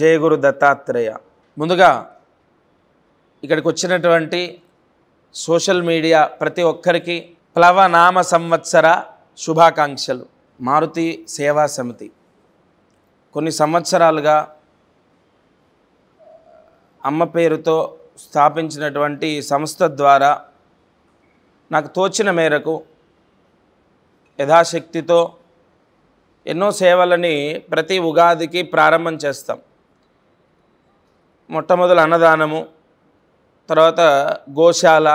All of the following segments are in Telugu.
జయగురు దత్తాత్రేయ ముందుగా ఇక్కడికి వచ్చినటువంటి సోషల్ మీడియా ప్రతి ఒక్కరికి ప్లవనామ సంవత్సర శుభాకాంక్షలు మారుతి సేవా సమితి కొన్ని సంవత్సరాలుగా అమ్మ పేరుతో స్థాపించినటువంటి సంస్థ ద్వారా నాకు తోచిన మేరకు యథాశక్తితో ఎన్నో సేవలని ప్రతి ఉగాదికి ప్రారంభం చేస్తాం మొట్టమొదలు అన్నదానము తర్వాత గోశాల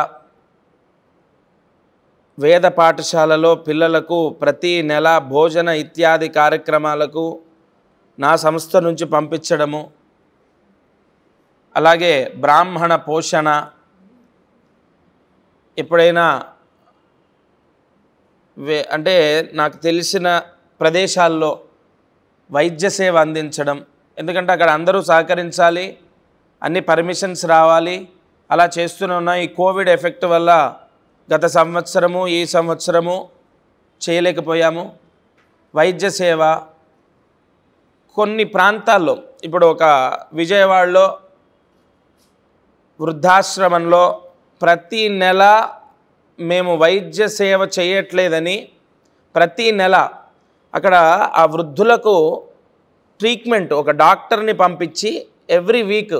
వేద పాఠశాలలో పిల్లలకు ప్రతి నెల భోజన ఇత్యాది కార్యక్రమాలకు నా సంస్థ నుంచి పంపించడము అలాగే బ్రాహ్మణ పోషణ ఎప్పుడైనా వే అంటే నాకు తెలిసిన ప్రదేశాల్లో వైద్య సేవ అందించడం ఎందుకంటే అక్కడ అందరూ సహకరించాలి అన్ని పర్మిషన్స్ రావాలి అలా చేస్తూనే ఉన్నాం ఈ కోవిడ్ ఎఫెక్ట్ వల్ల గత సంవత్సరము ఈ సంవత్సరము చేయలేకపోయాము వైద్య సేవ కొన్ని ప్రాంతాల్లో ఇప్పుడు ఒక విజయవాడలో వృద్ధాశ్రమంలో ప్రతి నెల మేము వైద్య సేవ చేయట్లేదని ప్రతి నెల అక్కడ ఆ వృద్ధులకు ట్రీట్మెంట్ ఒక డాక్టర్ని పంపించి ఎవ్రీ వీక్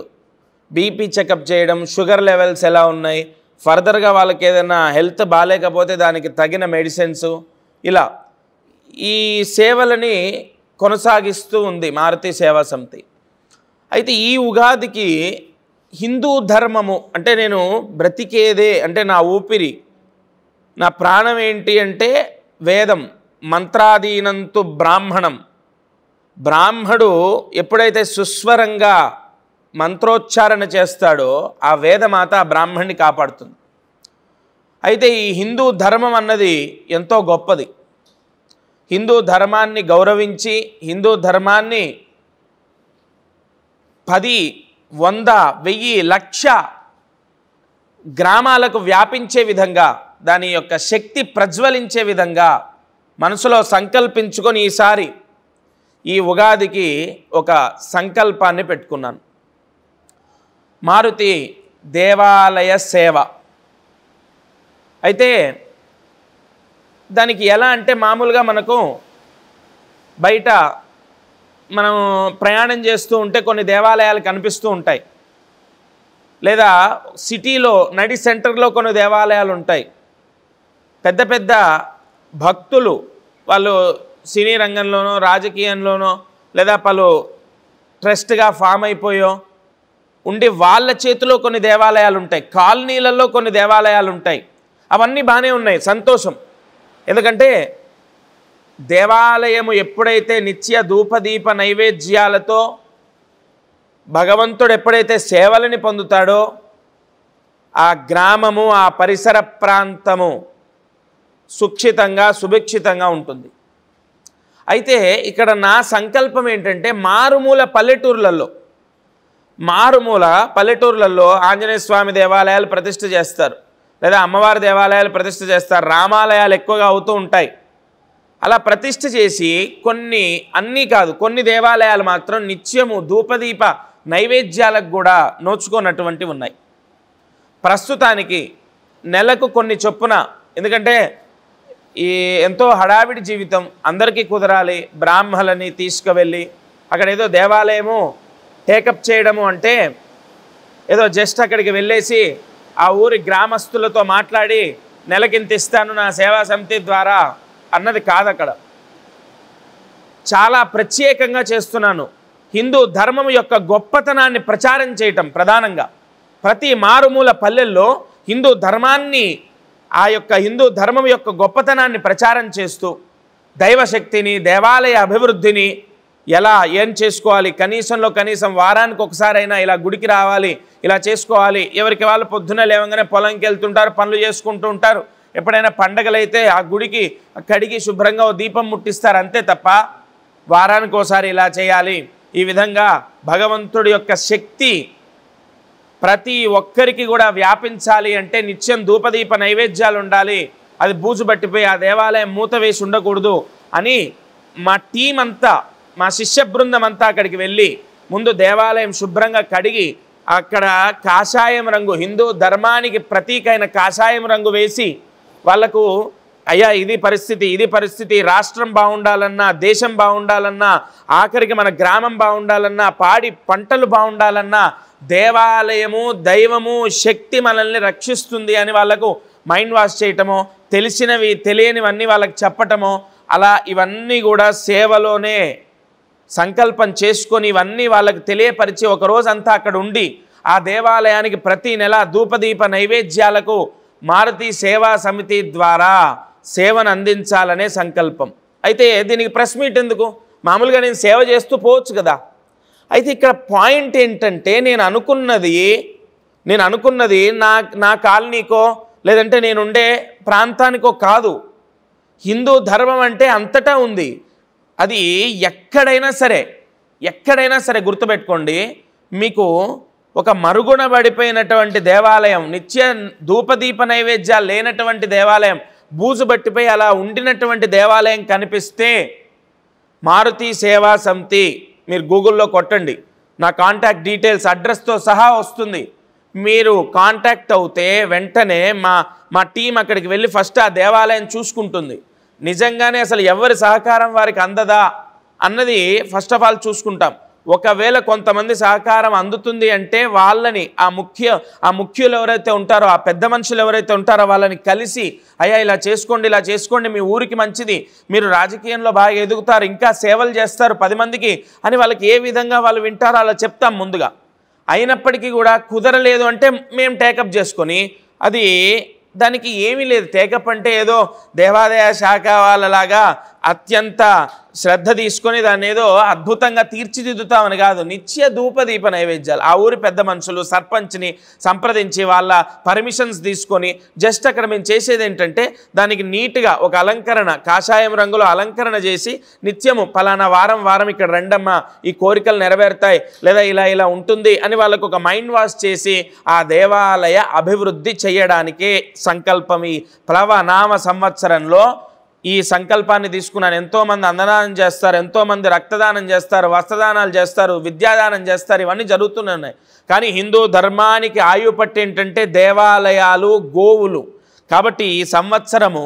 బీపీ చెకప్ చేయడం షుగర్ లెవెల్స్ ఎలా ఉన్నాయి ఫర్దర్గా వాళ్ళకి ఏదైనా హెల్త్ బాగాలేకపోతే దానికి తగిన మెడిసిన్స్ ఇలా ఈ సేవలని కొనసాగిస్తూ ఉంది మారుతి సేవా సమితి అయితే ఈ ఉగాదికి హిందూ ధర్మము అంటే నేను బ్రతికేదే అంటే నా ఊపిరి నా ప్రాణం ఏంటి అంటే వేదం మంత్రాధీనంతు బ్రాహ్మణం బ్రాహ్మడు ఎప్పుడైతే సుస్వరంగా మంత్రోచ్చారణ చేస్తాడో ఆ వేదమాత ఆ బ్రాహ్మణ్ణి కాపాడుతుంది అయితే ఈ హిందూ ధర్మం అన్నది ఎంతో గొప్పది హిందూ ధర్మాన్ని గౌరవించి హిందూ ధర్మాన్ని పది వంద వెయ్యి లక్ష గ్రామాలకు వ్యాపించే విధంగా దాని యొక్క శక్తి ప్రజ్వలించే విధంగా మనసులో సంకల్పించుకొని ఈసారి ఈ ఉగాదికి ఒక సంకల్పాన్ని పెట్టుకున్నాను మారుతి దేవాలయ సేవ అయితే దానికి ఎలా అంటే మామూలుగా మనకు బయట మనం ప్రయాణం చేస్తూ ఉంటే కొన్ని దేవాలయాలు కనిపిస్తూ ఉంటాయి లేదా సిటీలో నడి సెంటర్లో కొన్ని దేవాలయాలు ఉంటాయి పెద్ద పెద్ద భక్తులు వాళ్ళు సినీ రంగంలోనో రాజకీయంలోనో లేదా పలు ట్రస్ట్గా ఫామ్ అయిపోయో ఉండి వాళ్ళ చేతిలో కొన్ని దేవాలయాలు ఉంటాయి కాలనీలలో కొన్ని దేవాలయాలు ఉంటాయి అవన్నీ బాగానే ఉన్నాయి సంతోషం ఎందుకంటే దేవాలయము ఎప్పుడైతే నిత్య ధూపదీప నైవేద్యాలతో భగవంతుడు ఎప్పుడైతే సేవలని పొందుతాడో ఆ గ్రామము ఆ పరిసర ప్రాంతము సుక్షితంగా సుభిక్షితంగా ఉంటుంది అయితే ఇక్కడ నా సంకల్పం ఏంటంటే మారుమూల పల్లెటూర్లలో మారుమూల పల్లెటూర్లలో ఆంజనేయ స్వామి దేవాలయాలు ప్రతిష్ట చేస్తారు లేదా అమ్మవారి దేవాలయాలు ప్రతిష్ట చేస్తారు రామాలయాలు ఎక్కువగా అవుతూ ఉంటాయి అలా ప్రతిష్ట చేసి కొన్ని అన్నీ కాదు కొన్ని దేవాలయాలు మాత్రం నిత్యము ధూపదీప నైవేద్యాలకు కూడా నోచుకున్నటువంటివి ఉన్నాయి ప్రస్తుతానికి నెలకు కొన్ని చొప్పున ఎందుకంటే ఈ ఎంతో హడావిడి జీవితం అందరికీ కుదరాలి బ్రాహ్మలని తీసుకువెళ్ళి అక్కడ ఏదో దేవాలయము టేకప్ చేయడము అంటే ఏదో జస్ట్ అక్కడికి వెళ్ళేసి ఆ ఊరి గ్రామస్తులతో మాట్లాడి నెలకింత ఇస్తాను నా సేవా సమితి ద్వారా అన్నది కాదు అక్కడ చాలా ప్రత్యేకంగా చేస్తున్నాను హిందూ ధర్మం యొక్క గొప్పతనాన్ని ప్రచారం చేయటం ప్రధానంగా ప్రతి మారుమూల పల్లెల్లో హిందూ ధర్మాన్ని ఆ యొక్క హిందూ ధర్మం యొక్క గొప్పతనాన్ని ప్రచారం చేస్తూ దైవశక్తిని దేవాలయ అభివృద్ధిని ఎలా ఏం చేసుకోవాలి కనీసంలో కనీసం వారానికి ఒకసారైనా ఇలా గుడికి రావాలి ఇలా చేసుకోవాలి ఎవరికి వాళ్ళు పొద్దున్న లేవగానే పొలంకి వెళ్తుంటారు పనులు చేసుకుంటూ ఉంటారు ఎప్పుడైనా పండగలైతే ఆ గుడికి కడిగి శుభ్రంగా దీపం ముట్టిస్తారు అంతే తప్ప వారానికి ఒకసారి ఇలా చేయాలి ఈ విధంగా భగవంతుడి యొక్క శక్తి ప్రతి ఒక్కరికి కూడా వ్యాపించాలి అంటే నిత్యం ధూపదీప నైవేద్యాలు ఉండాలి అది బూజు పట్టిపోయి ఆ దేవాలయం మూత వేసి ఉండకూడదు అని మా టీం అంతా మా శిష్య బృందం అంతా అక్కడికి వెళ్ళి ముందు దేవాలయం శుభ్రంగా కడిగి అక్కడ కాషాయం రంగు హిందూ ధర్మానికి ప్రతీక అయిన కాషాయం రంగు వేసి వాళ్లకు అయ్యా ఇది పరిస్థితి ఇది పరిస్థితి రాష్ట్రం బాగుండాలన్నా దేశం బాగుండాలన్నా ఆఖరికి మన గ్రామం బాగుండాలన్నా పాడి పంటలు బాగుండాలన్నా దేవాలయము దైవము శక్తి మనల్ని రక్షిస్తుంది అని వాళ్ళకు మైండ్ వాష్ చేయటమో తెలిసినవి తెలియనివన్నీ వాళ్ళకి చెప్పటమో అలా ఇవన్నీ కూడా సేవలోనే సంకల్పం చేసుకొని ఇవన్నీ వాళ్ళకి తెలియపరిచి ఒక రోజంతా అక్కడ ఉండి ఆ దేవాలయానికి ప్రతి నెల ధూపదీప నైవేద్యాలకు మారుతి సేవా సమితి ద్వారా సేవను అందించాలనే సంకల్పం అయితే దీనికి ప్రెస్ మీట్ ఎందుకు మామూలుగా నేను సేవ చేస్తూ పోవచ్చు కదా అయితే ఇక్కడ పాయింట్ ఏంటంటే నేను అనుకున్నది నేను అనుకున్నది నా నా కాలనీకో లేదంటే నేనుండే ప్రాంతానికో కాదు హిందూ ధర్మం అంటే అంతటా ఉంది అది ఎక్కడైనా సరే ఎక్కడైనా సరే గుర్తుపెట్టుకోండి మీకు ఒక మరుగున పడిపోయినటువంటి దేవాలయం నిత్య ధూపదీప నైవేద్యాలు లేనటువంటి దేవాలయం బూజు బట్టిపై అలా ఉండినటువంటి దేవాలయం కనిపిస్తే మారుతి సేవా సమితి మీరు గూగుల్లో కొట్టండి నా కాంటాక్ట్ డీటెయిల్స్ అడ్రస్తో సహా వస్తుంది మీరు కాంటాక్ట్ అవుతే వెంటనే మా మా టీం అక్కడికి వెళ్ళి ఫస్ట్ ఆ దేవాలయం చూసుకుంటుంది నిజంగానే అసలు ఎవరి సహకారం వారికి అందదా అన్నది ఫస్ట్ ఆఫ్ ఆల్ చూసుకుంటాం ఒకవేళ కొంతమంది సహకారం అందుతుంది అంటే వాళ్ళని ఆ ముఖ్య ఆ ముఖ్యులు ఎవరైతే ఉంటారో ఆ పెద్ద మనుషులు ఎవరైతే ఉంటారో వాళ్ళని కలిసి అయ్యా ఇలా చేసుకోండి ఇలా చేసుకోండి మీ ఊరికి మంచిది మీరు రాజకీయంలో బాగా ఎదుగుతారు ఇంకా సేవలు చేస్తారు పది మందికి అని వాళ్ళకి ఏ విధంగా వాళ్ళు వింటారో అలా చెప్తాం ముందుగా అయినప్పటికీ కూడా కుదరలేదు అంటే మేము టేకప్ చేసుకొని అది దానికి ఏమీ లేదు టేకప్ అంటే ఏదో దేవాదాయ శాఖ వాళ్ళలాగా అత్యంత శ్రద్ధ తీసుకొని దాన్ని ఏదో అద్భుతంగా తీర్చిదిద్దుతామని కాదు నిత్య ధూపదీప నైవేద్యాలు ఆ ఊరి పెద్ద మనుషులు సర్పంచ్ని సంప్రదించి వాళ్ళ పర్మిషన్స్ తీసుకొని జస్ట్ అక్కడ మేము చేసేది ఏంటంటే దానికి నీట్గా ఒక అలంకరణ కాషాయం రంగులో అలంకరణ చేసి నిత్యము ఫలానా వారం వారం ఇక్కడ రెండమ్మ ఈ కోరికలు నెరవేరుతాయి లేదా ఇలా ఇలా ఉంటుంది అని వాళ్ళకు ఒక మైండ్ వాష్ చేసి ఆ దేవాలయ అభివృద్ధి చేయడానికే సంకల్పం ఈ ప్లవ నామ సంవత్సరంలో ఈ సంకల్పాన్ని తీసుకున్నాను ఎంతోమంది అన్నదానం చేస్తారు ఎంతోమంది రక్తదానం చేస్తారు వస్త్రదానాలు చేస్తారు విద్యాదానం చేస్తారు ఇవన్నీ జరుగుతున్నాయి కానీ హిందూ ధర్మానికి ఆయుపట్టి ఏంటంటే దేవాలయాలు గోవులు కాబట్టి ఈ సంవత్సరము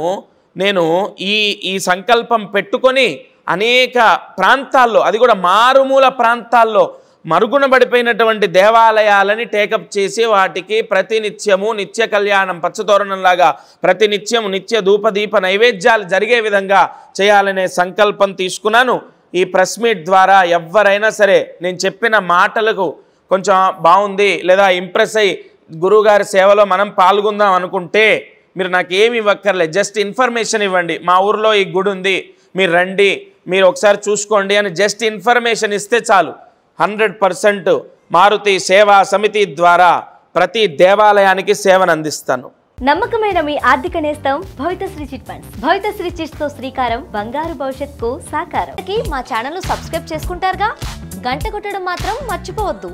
నేను ఈ ఈ సంకల్పం పెట్టుకొని అనేక ప్రాంతాల్లో అది కూడా మారుమూల ప్రాంతాల్లో మరుగునబడిపోయినటువంటి దేవాలయాలని టేకప్ చేసి వాటికి ప్రతినిత్యము నిత్య కళ్యాణం పచ్చతోరణంలాగా ప్రతినిత్యం నిత్య ధూపదీప నైవేద్యాలు జరిగే విధంగా చేయాలనే సంకల్పం తీసుకున్నాను ఈ ప్రెస్ మీట్ ద్వారా ఎవరైనా సరే నేను చెప్పిన మాటలకు కొంచెం బాగుంది లేదా ఇంప్రెస్ అయ్యి గురువుగారి సేవలో మనం పాల్గొందాం అనుకుంటే మీరు నాకు ఏమి ఇవ్వక్కర్లేదు జస్ట్ ఇన్ఫర్మేషన్ ఇవ్వండి మా ఊర్లో ఈ గుడి ఉంది మీరు రండి మీరు ఒకసారి చూసుకోండి అని జస్ట్ ఇన్ఫర్మేషన్ ఇస్తే చాలు హండ్రెడ్ పర్సెంట్ మారుతి సేవా సమితి ద్వారా ప్రతి దేవాలయానికి సేవను అందిస్తాను నమ్మకమైన మీ ఆర్థిక నేస్తం Sri chit funds Sri chits తో శ్రీకారం బంగారు భవిష్యత్తుకు సాకారం మా ఛానల్ సబ్స్క్రైబ్ చేసుకుంటారుగా గంట కొట్టడం మాత్రం మర్చిపోవద్దు